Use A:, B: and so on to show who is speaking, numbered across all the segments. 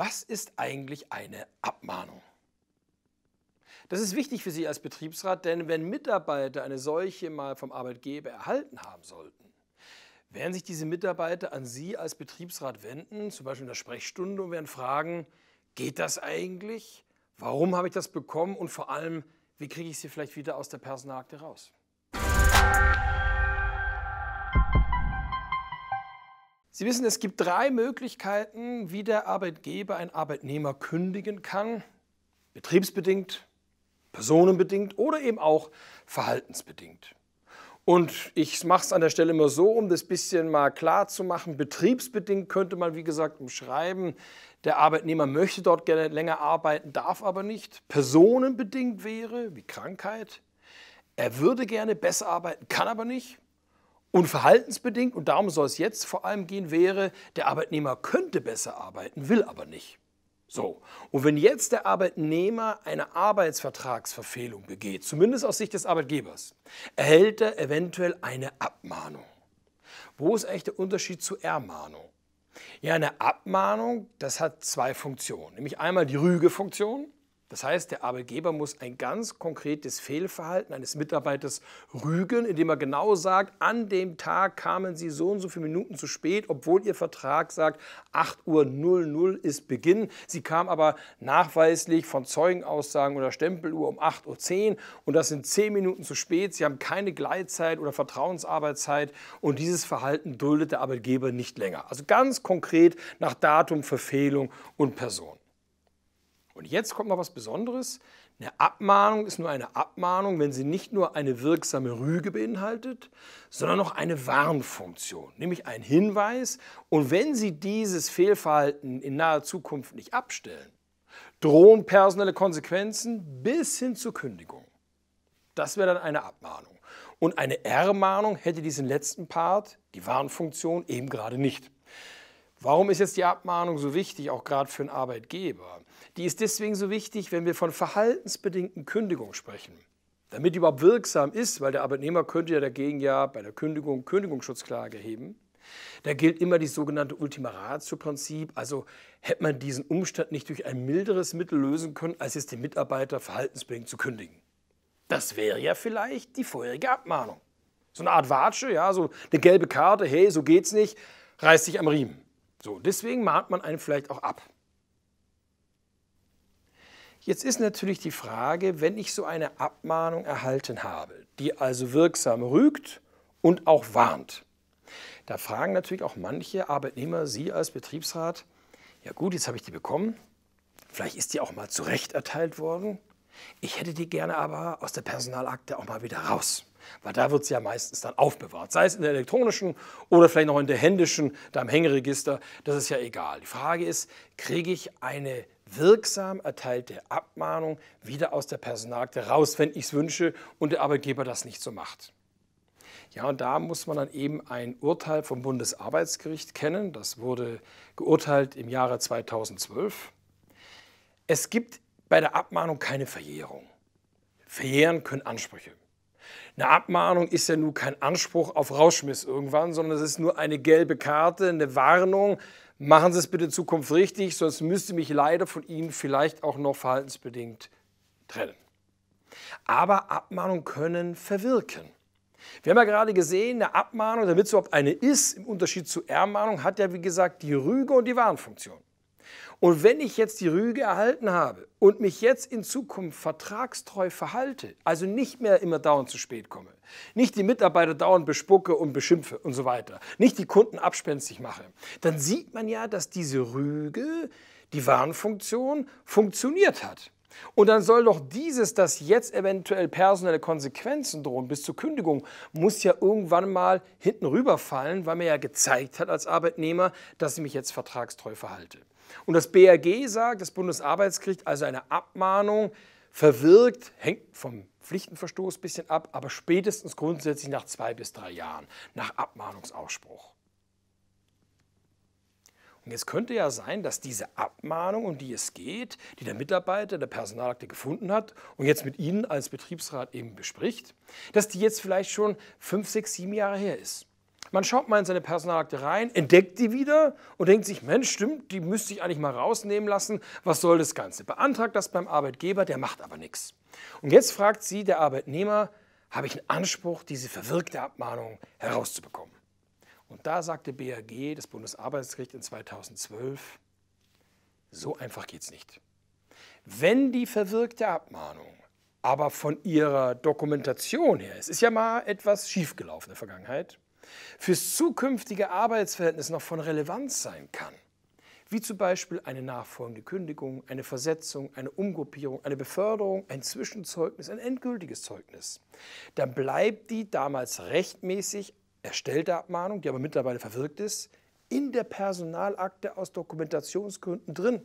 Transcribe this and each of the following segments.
A: was ist eigentlich eine Abmahnung? Das ist wichtig für Sie als Betriebsrat, denn wenn Mitarbeiter eine solche mal vom Arbeitgeber erhalten haben sollten, werden sich diese Mitarbeiter an Sie als Betriebsrat wenden, zum Beispiel in der Sprechstunde, und werden fragen, geht das eigentlich? Warum habe ich das bekommen? Und vor allem, wie kriege ich sie vielleicht wieder aus der Personalakte raus? Sie wissen, es gibt drei Möglichkeiten, wie der Arbeitgeber einen Arbeitnehmer kündigen kann. Betriebsbedingt, personenbedingt oder eben auch verhaltensbedingt. Und ich mache es an der Stelle immer so, um das bisschen mal klar zu machen. Betriebsbedingt könnte man, wie gesagt, umschreiben, der Arbeitnehmer möchte dort gerne länger arbeiten, darf aber nicht. Personenbedingt wäre, wie Krankheit. Er würde gerne besser arbeiten, kann aber nicht. Und verhaltensbedingt, und darum soll es jetzt vor allem gehen, wäre, der Arbeitnehmer könnte besser arbeiten, will aber nicht. So, und wenn jetzt der Arbeitnehmer eine Arbeitsvertragsverfehlung begeht, zumindest aus Sicht des Arbeitgebers, erhält er eventuell eine Abmahnung. Wo ist eigentlich der Unterschied zu Ermahnung? Ja, eine Abmahnung, das hat zwei Funktionen, nämlich einmal die Rügefunktion das heißt, der Arbeitgeber muss ein ganz konkretes Fehlverhalten eines Mitarbeiters rügen, indem er genau sagt, an dem Tag kamen Sie so und so viele Minuten zu spät, obwohl Ihr Vertrag sagt, 8 Uhr 00 ist Beginn. Sie kam aber nachweislich von Zeugenaussagen oder Stempeluhr um 8.10 Uhr und das sind 10 Minuten zu spät. Sie haben keine Gleitzeit oder Vertrauensarbeitszeit und dieses Verhalten duldet der Arbeitgeber nicht länger. Also ganz konkret nach Datum, Verfehlung und Person. Und jetzt kommt noch was Besonderes. Eine Abmahnung ist nur eine Abmahnung, wenn sie nicht nur eine wirksame Rüge beinhaltet, sondern noch eine Warnfunktion, nämlich einen Hinweis. Und wenn Sie dieses Fehlverhalten in naher Zukunft nicht abstellen, drohen personelle Konsequenzen bis hin zur Kündigung. Das wäre dann eine Abmahnung. Und eine Ermahnung hätte diesen letzten Part, die Warnfunktion, eben gerade nicht. Warum ist jetzt die Abmahnung so wichtig, auch gerade für einen Arbeitgeber? Die ist deswegen so wichtig, wenn wir von verhaltensbedingten Kündigungen sprechen. Damit die überhaupt wirksam ist, weil der Arbeitnehmer könnte ja dagegen ja bei der Kündigung Kündigungsschutzklage heben, da gilt immer das sogenannte Ultima Ratio-Prinzip. Also hätte man diesen Umstand nicht durch ein milderes Mittel lösen können, als es den Mitarbeiter verhaltensbedingt zu kündigen. Das wäre ja vielleicht die vorherige Abmahnung. So eine Art Watsche, ja, so eine gelbe Karte, hey, so geht's nicht, reißt sich am Riemen. So, deswegen mahnt man einen vielleicht auch ab. Jetzt ist natürlich die Frage, wenn ich so eine Abmahnung erhalten habe, die also wirksam rügt und auch warnt. Da fragen natürlich auch manche Arbeitnehmer Sie als Betriebsrat, ja gut, jetzt habe ich die bekommen, vielleicht ist die auch mal zurecht erteilt worden, ich hätte die gerne aber aus der Personalakte auch mal wieder raus. Weil da wird sie ja meistens dann aufbewahrt. Sei es in der elektronischen oder vielleicht noch in der händischen, da im Hängeregister, das ist ja egal. Die Frage ist, kriege ich eine wirksam erteilte Abmahnung wieder aus der Personalakte raus, wenn ich es wünsche und der Arbeitgeber das nicht so macht. Ja, und da muss man dann eben ein Urteil vom Bundesarbeitsgericht kennen. Das wurde geurteilt im Jahre 2012. Es gibt bei der Abmahnung keine Verjährung. Verjähren können Ansprüche. Eine Abmahnung ist ja nun kein Anspruch auf Rauschmiss irgendwann, sondern es ist nur eine gelbe Karte, eine Warnung. Machen Sie es bitte in Zukunft richtig, sonst müsste mich leider von Ihnen vielleicht auch noch verhaltensbedingt trennen. Aber Abmahnungen können verwirken. Wir haben ja gerade gesehen, eine Abmahnung, damit es überhaupt eine ist, im Unterschied zu Ermahnung, hat ja wie gesagt die Rüge und die Warnfunktion. Und wenn ich jetzt die Rüge erhalten habe und mich jetzt in Zukunft vertragstreu verhalte, also nicht mehr immer dauernd zu spät komme, nicht die Mitarbeiter dauernd bespucke und beschimpfe und so weiter, nicht die Kunden abspenstig mache, dann sieht man ja, dass diese Rüge, die Warnfunktion, funktioniert hat. Und dann soll doch dieses, das jetzt eventuell personelle Konsequenzen drohen, bis zur Kündigung, muss ja irgendwann mal hinten rüberfallen, weil mir ja gezeigt hat als Arbeitnehmer, dass ich mich jetzt vertragstreu verhalte. Und das BRG sagt, das Bundesarbeitsgericht, also eine Abmahnung, verwirkt, hängt vom Pflichtenverstoß ein bisschen ab, aber spätestens grundsätzlich nach zwei bis drei Jahren, nach Abmahnungsausspruch denken, es könnte ja sein, dass diese Abmahnung, um die es geht, die der Mitarbeiter in der Personalakte gefunden hat und jetzt mit Ihnen als Betriebsrat eben bespricht, dass die jetzt vielleicht schon fünf, sechs, sieben Jahre her ist. Man schaut mal in seine Personalakte rein, entdeckt die wieder und denkt sich, Mensch, stimmt, die müsste ich eigentlich mal rausnehmen lassen. Was soll das Ganze? Beantragt das beim Arbeitgeber, der macht aber nichts. Und jetzt fragt sie der Arbeitnehmer, habe ich einen Anspruch, diese verwirkte Abmahnung herauszubekommen? Und da sagte BAG, das Bundesarbeitsgericht in 2012, so einfach geht es nicht. Wenn die verwirkte Abmahnung aber von ihrer Dokumentation her, es ist ja mal etwas schiefgelaufen in der Vergangenheit, fürs zukünftige Arbeitsverhältnis noch von Relevanz sein kann, wie zum Beispiel eine nachfolgende Kündigung, eine Versetzung, eine Umgruppierung, eine Beförderung, ein Zwischenzeugnis, ein endgültiges Zeugnis, dann bleibt die damals rechtmäßig erstellte Abmahnung, die aber mittlerweile verwirkt ist, in der Personalakte aus Dokumentationsgründen drin.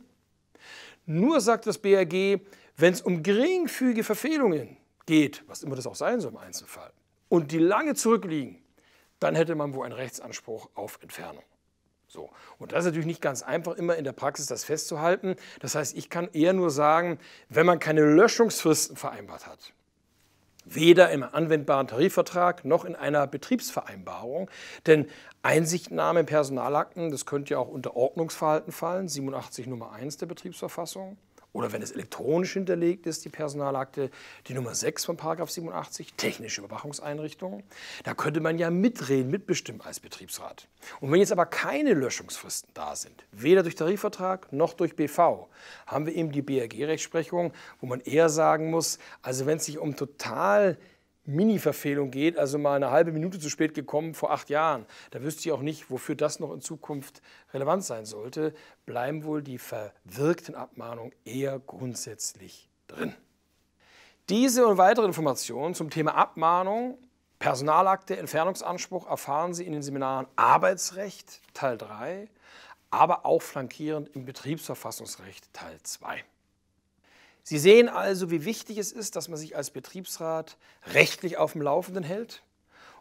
A: Nur sagt das BRG, wenn es um geringfügige Verfehlungen geht, was immer das auch sein soll im Einzelfall, und die lange zurückliegen, dann hätte man wohl einen Rechtsanspruch auf Entfernung. So. Und das ist natürlich nicht ganz einfach, immer in der Praxis das festzuhalten. Das heißt, ich kann eher nur sagen, wenn man keine Löschungsfristen vereinbart hat, weder im anwendbaren Tarifvertrag noch in einer Betriebsvereinbarung. Denn Einsichtnahme in Personalakten, das könnte ja auch unter Ordnungsverhalten fallen, 87 Nummer 1 der Betriebsverfassung oder wenn es elektronisch hinterlegt ist, die Personalakte, die Nummer 6 von 87, technische Überwachungseinrichtungen. Da könnte man ja mitreden, mitbestimmen als Betriebsrat. Und wenn jetzt aber keine Löschungsfristen da sind, weder durch Tarifvertrag noch durch BV, haben wir eben die BRG-Rechtsprechung, wo man eher sagen muss, also wenn es sich um total Mini-Verfehlung geht, also mal eine halbe Minute zu spät gekommen vor acht Jahren. Da wüsste ich auch nicht, wofür das noch in Zukunft relevant sein sollte. Bleiben wohl die verwirkten Abmahnungen eher grundsätzlich drin. Diese und weitere Informationen zum Thema Abmahnung, Personalakte, Entfernungsanspruch erfahren Sie in den Seminaren Arbeitsrecht Teil 3, aber auch flankierend im Betriebsverfassungsrecht Teil 2. Sie sehen also, wie wichtig es ist, dass man sich als Betriebsrat rechtlich auf dem Laufenden hält.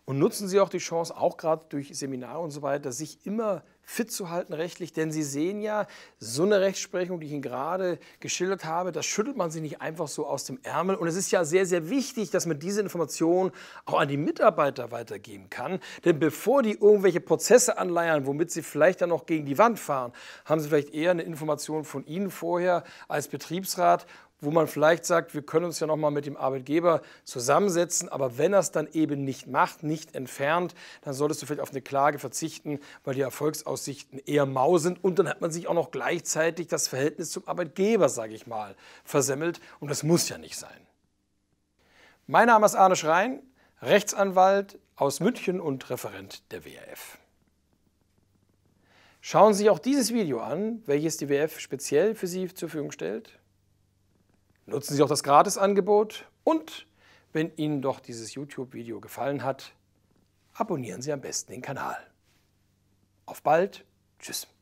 A: Und nutzen Sie auch die Chance, auch gerade durch Seminare und so weiter, sich immer fit zu halten rechtlich. Denn Sie sehen ja, so eine Rechtsprechung, die ich Ihnen gerade geschildert habe, das schüttelt man sich nicht einfach so aus dem Ärmel. Und es ist ja sehr, sehr wichtig, dass man diese Information auch an die Mitarbeiter weitergeben kann. Denn bevor die irgendwelche Prozesse anleiern, womit sie vielleicht dann noch gegen die Wand fahren, haben sie vielleicht eher eine Information von Ihnen vorher als Betriebsrat wo man vielleicht sagt, wir können uns ja noch mal mit dem Arbeitgeber zusammensetzen, aber wenn er es dann eben nicht macht, nicht entfernt, dann solltest du vielleicht auf eine Klage verzichten, weil die Erfolgsaussichten eher mau sind und dann hat man sich auch noch gleichzeitig das Verhältnis zum Arbeitgeber, sage ich mal, versemmelt und das muss ja nicht sein. Mein Name ist Arne Schrein, Rechtsanwalt aus München und Referent der WRF. Schauen Sie sich auch dieses Video an, welches die WRF speziell für Sie zur Verfügung stellt. Nutzen Sie auch das Gratisangebot und wenn Ihnen doch dieses YouTube-Video gefallen hat, abonnieren Sie am besten den Kanal. Auf bald, tschüss.